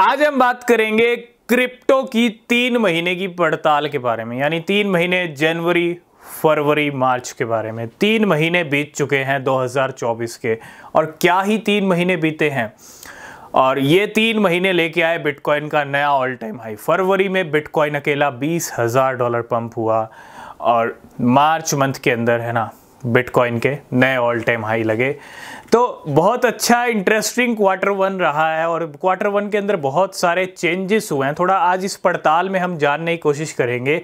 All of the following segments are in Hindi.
आज हम बात करेंगे क्रिप्टो की तीन महीने की पड़ताल के बारे में यानी तीन महीने जनवरी फरवरी मार्च के बारे में तीन महीने बीत चुके हैं 2024 के और क्या ही तीन महीने बीते हैं और ये तीन महीने लेके आए बिटकॉइन का नया ऑल टाइम हाई फरवरी में बिटकॉइन अकेला बीस हज़ार डॉलर पंप हुआ और मार्च मंथ के अंदर है ना बिटकॉइन के नए ऑल टाइम हाई लगे तो बहुत अच्छा इंटरेस्टिंग क्वार्टर वन रहा है और क्वार्टर वन के अंदर बहुत सारे चेंजेस हुए हैं थोड़ा आज इस पड़ताल में हम जानने की कोशिश करेंगे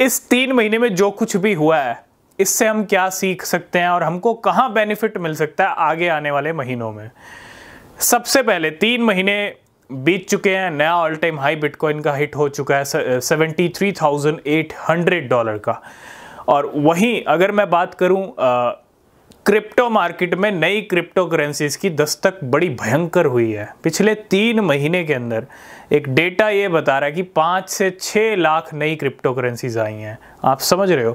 इस तीन महीने में जो कुछ भी हुआ है इससे हम क्या सीख सकते हैं और हमको कहाँ बेनिफिट मिल सकता है आगे आने वाले महीनों में सबसे पहले तीन महीने बीत चुके हैं नया ऑल टाइम हाई बिटकॉइन का हिट हो चुका है seventy three thousand eight hundred dollar का और वहीं अगर मैं बात करूं क्रिप्टो मार्केट में नई क्रिप्टो करेंसीज की दस्तक बड़ी भयंकर हुई है पिछले तीन महीने के अंदर एक डेटा ये बता रहा है कि पाँच से छः लाख नई क्रिप्टो करेंसीज आई हैं आप समझ रहे हो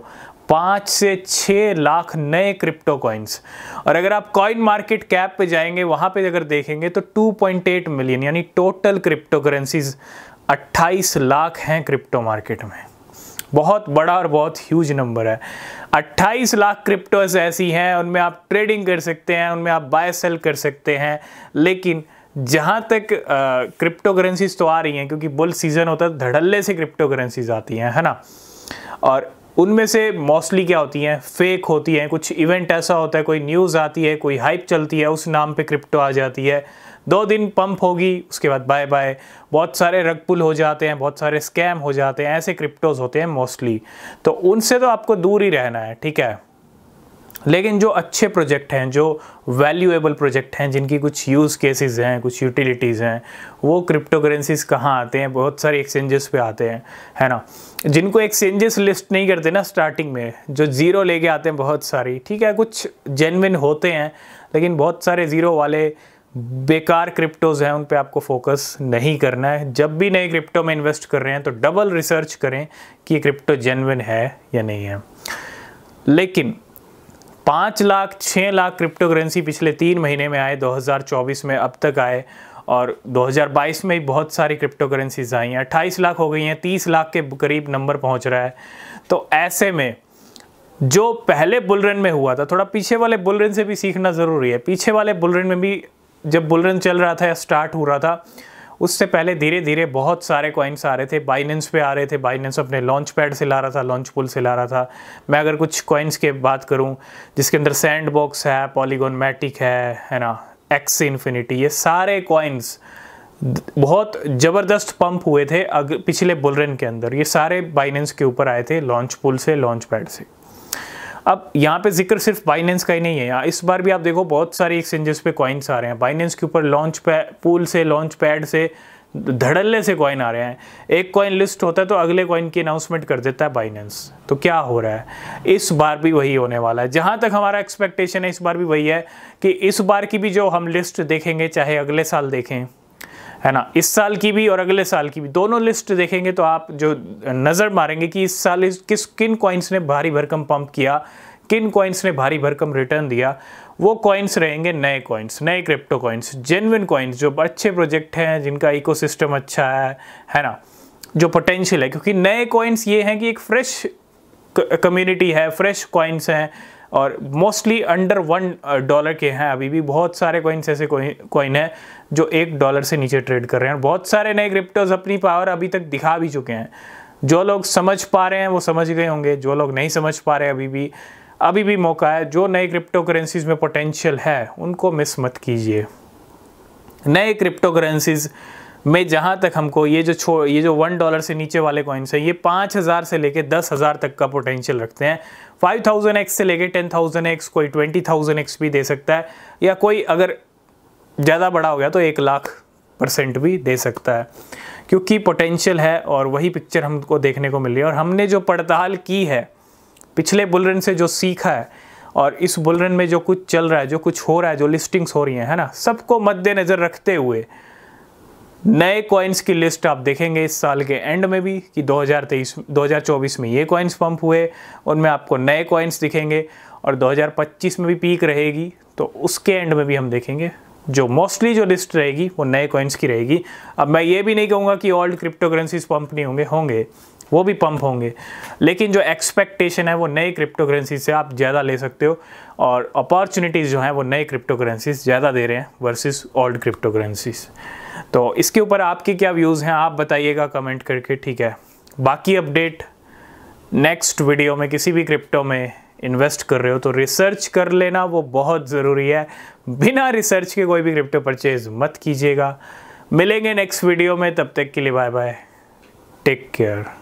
पाँच से छः लाख नए क्रिप्टो कॉइन्स और अगर आप कॉइन मार्केट कैप पे जाएंगे वहाँ पे अगर देखेंगे तो 2.8 मिलियन यानी टोटल क्रिप्टो करेंसीज 28 लाख हैं क्रिप्टो मार्केट में बहुत बड़ा और बहुत ह्यूज नंबर है 28 लाख क्रिप्टोज ऐसी हैं उनमें आप ट्रेडिंग कर सकते हैं उनमें आप बाय सेल कर सकते हैं लेकिन जहाँ तक क्रिप्टो करेंसीज तो आ रही हैं क्योंकि बुल सीज़न होता है धड़ल्ले से क्रिप्टो करेंसीज आती हैं है ना और उनमें से मोस्टली क्या होती हैं फेक होती हैं कुछ इवेंट ऐसा होता है कोई न्यूज़ आती है कोई हाइप चलती है उस नाम पे क्रिप्टो आ जाती है दो दिन पंप होगी उसके बाद बाय बाय बहुत सारे रग पुल हो जाते हैं बहुत सारे स्कैम हो जाते हैं ऐसे क्रिप्टोज होते हैं मोस्टली तो उनसे तो आपको दूर ही रहना है ठीक है लेकिन जो अच्छे प्रोजेक्ट हैं जो वैल्यूएबल प्रोजेक्ट हैं जिनकी कुछ यूज़ केसेस हैं कुछ यूटिलिटीज़ हैं वो क्रिप्टो करेंसीज कहाँ आते हैं बहुत सारे एक्सचेंजेस पे आते हैं है ना जिनको एक्सचेंजेस लिस्ट नहीं करते ना स्टार्टिंग में जो ज़ीरो लेके आते हैं बहुत सारी ठीक है कुछ जेनविन होते हैं लेकिन बहुत सारे ज़ीरो वाले बेकार क्रिप्टोज हैं उन पे आपको फोकस नहीं करना है जब भी नए क्रिप्टो में इन्वेस्ट कर रहे हैं तो डबल रिसर्च करें कि क्रिप्टो जेनविन है या नहीं है लेकिन पाँच लाख छः लाख क्रिप्टो करेंसी पिछले तीन महीने में आए 2024 में अब तक आए और 2022 में भी बहुत सारी क्रिप्टो करेंसीज आई हैं अट्ठाईस लाख हो गई हैं तीस लाख के करीब नंबर पहुंच रहा है तो ऐसे में जो पहले बुलरन में हुआ था थोड़ा पीछे वाले बुलरन से भी सीखना ज़रूरी है पीछे वाले बुलरन में भी जब बुलरन चल रहा था या स्टार्ट हो रहा था उससे पहले धीरे धीरे बहुत सारे कॉइन्स आ रहे थे बाइनेंस पे आ रहे थे बाइनेंस अपने लॉन्च पैड से ला रहा था लॉन्च पुल से ला रहा था मैं अगर कुछ कॉइन्स के बात करूँ जिसके अंदर सैंड बॉक्स है पॉलीगोन मैटिक है है ना एक्स इन्फिनिटी ये सारे कॉइन्स बहुत ज़बरदस्त पंप हुए थे अग, पिछले बुलरन के अंदर ये सारे बाइनेंस के ऊपर आए थे लॉन्च पुल से लॉन्च पैड से अब यहाँ पे जिक्र सिर्फ बाइनेंस का ही नहीं है यहाँ इस बार भी आप देखो बहुत सारे एक्सचेंजेस पे कॉइन्स आ रहे हैं बाइनेंस के ऊपर लॉन्च पै पूल से लॉन्च पैड से धड़ल्ले से कॉइन आ रहे हैं एक कॉइन लिस्ट होता है तो अगले कॉइन की अनाउंसमेंट कर देता है बाइनेंस तो क्या हो रहा है इस बार भी वही होने वाला है जहाँ तक हमारा एक्सपेक्टेशन है इस बार भी वही है कि इस बार की भी जो हम लिस्ट देखेंगे चाहे अगले साल देखें है ना इस साल की भी और अगले साल की भी दोनों लिस्ट देखेंगे तो आप जो नज़र मारेंगे कि इस साल इस किस किन कॉइन्स ने भारी भरकम पंप किया किन कॉइन्स ने भारी भरकम रिटर्न दिया वो कॉइन्स रहेंगे नए कॉइन्स नए क्रिप्टो कॉइन्स जेनविन कॉइन्स जो अच्छे प्रोजेक्ट हैं जिनका इको अच्छा है है ना जो पोटेंशियल है क्योंकि नए कॉइन्स ये हैं कि एक फ्रेश कम्युनिटी है फ्रेश कॉइन्स हैं और मोस्टली अंडर वन डॉलर के हैं अभी भी बहुत सारे कॉइन्स ऐसे कॉइन हैं जो एक डॉलर से नीचे ट्रेड कर रहे हैं और बहुत सारे नए क्रिप्टोज अपनी पावर अभी तक दिखा भी चुके हैं जो लोग समझ पा रहे हैं वो समझ गए होंगे जो लोग नहीं समझ पा रहे अभी भी अभी भी मौका है जो नए क्रिप्टो करेंसीज में पोटेंशियल है उनको मिस मत कीजिए नए क्रिप्टो करेंसीज़ में जहाँ तक हमको ये जो छो ये जो वन डॉलर से नीचे वाले कॉइन्स हैं ये पाँच हज़ार से लेके दस हज़ार तक का पोटेंशियल रखते हैं फाइव थाउजेंड एक्स से लेके टेन थाउजेंड एक्स कोई ट्वेंटी थाउजेंड एक्स भी दे सकता है या कोई अगर ज़्यादा बड़ा हो गया तो एक लाख परसेंट भी दे सकता है क्योंकि पोटेंशियल है और वही पिक्चर हमको देखने को मिल रही है और हमने जो पड़ताल की है पिछले बुलरन से जो सीखा है और इस बुलरन में जो कुछ चल रहा है जो कुछ हो रहा है जो लिस्टिंग्स हो रही हैं है ना सबको मद्देनज़र रखते हुए नए कॉइन्स की लिस्ट आप देखेंगे इस साल के एंड में भी कि 2023 2024 में ये कॉइन्स पंप हुए उनमें आपको नए कॉइन्स दिखेंगे और 2025 में भी पीक रहेगी तो उसके एंड में भी हम देखेंगे जो मोस्टली जो लिस्ट रहेगी वो नए कॉइन्स की रहेगी अब मैं ये भी नहीं कहूँगा कि ओल्ड क्रिप्टो करेंसीज पंप नहीं होंगे होंगे वो भी पंप होंगे लेकिन जो एक्सपेक्टेशन है वो नए क्रिप्टो करेंसी से आप ज़्यादा ले सकते हो और अपॉर्चुनिटीज़ जो हैं वो नए क्रिप्टो करेंसीज ज़्यादा दे रहे हैं वर्सेस ओल्ड क्रिप्टो करेंसीज तो इसके ऊपर आपके क्या व्यूज़ हैं आप बताइएगा कमेंट करके ठीक है बाकी अपडेट नेक्स्ट वीडियो में किसी भी क्रिप्टो में इन्वेस्ट कर रहे हो तो रिसर्च कर लेना वो बहुत ज़रूरी है बिना रिसर्च के कोई भी क्रिप्टो परचेज मत कीजिएगा मिलेंगे नेक्स्ट वीडियो में तब तक के लिए बाय बाय टेक केयर